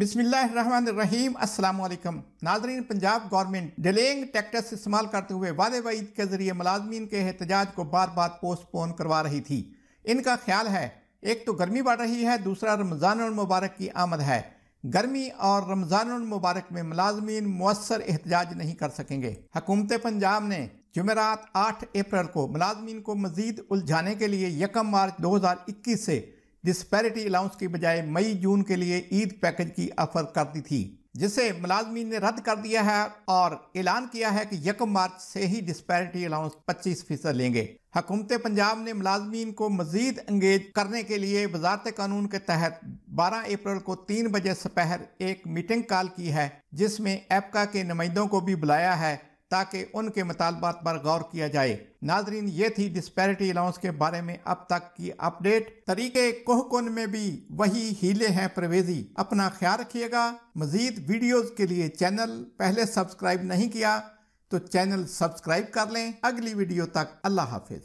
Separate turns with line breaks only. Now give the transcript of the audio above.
बिसमीम अल्लाम नाजरीन पंजाब गवर्नमेंट डिलेइंग टैक्टस इस्तेमाल करते हुए वादे वईद के ज़रिए मुलाजमीन के एहतजाज को बार बार पोस्टपोन करवा रही थी इनका ख्याल है एक तो गर्मी बढ़ रही है दूसरा रमज़ान मुबारक की आमद है गर्मी और रमज़ान मुबारक में मुलाजमीन मवसर एहतजाज नहीं कर सकेंगे हकूमत पंजाब ने जुमेरात आठ अप्रैल को मुलाजमीन को मज़ीद उलझाने के लिए यकम मार्च दो हज़ार इक्कीस से जिस पैरिटी अलाउंस की बजाय मई जून के लिए ईद पैकेज की ऑफर कर दी थी जिसे मुलाजमी ने रद्द कर दिया है और ऐलान किया है कि यकम मार्च से ही डिस्पैरिटी अलाउंस 25 फीसद लेंगे हकूमत पंजाब ने मुलाजमीन को मजीद अंगेज करने के लिए वजारत कानून के तहत 12 अप्रैल को तीन बजे सपहर एक मीटिंग कॉल की है जिसमें एपका के नुमाइंदों को भी बुलाया है ताकि उनके मुतालबात पर गौर किया जाए नाजरीन ये थी डिस्पैरिटी अलाउंस के बारे में अब तक की अपडेट तरीके कोहकुन में भी वही हीले हैं प्रवेजी अपना ख्याल रखिएगा मजीद वीडियोज के लिए चैनल पहले सब्सक्राइब नहीं किया तो चैनल सब्सक्राइब कर लें अगली वीडियो तक अल्लाह हाफिज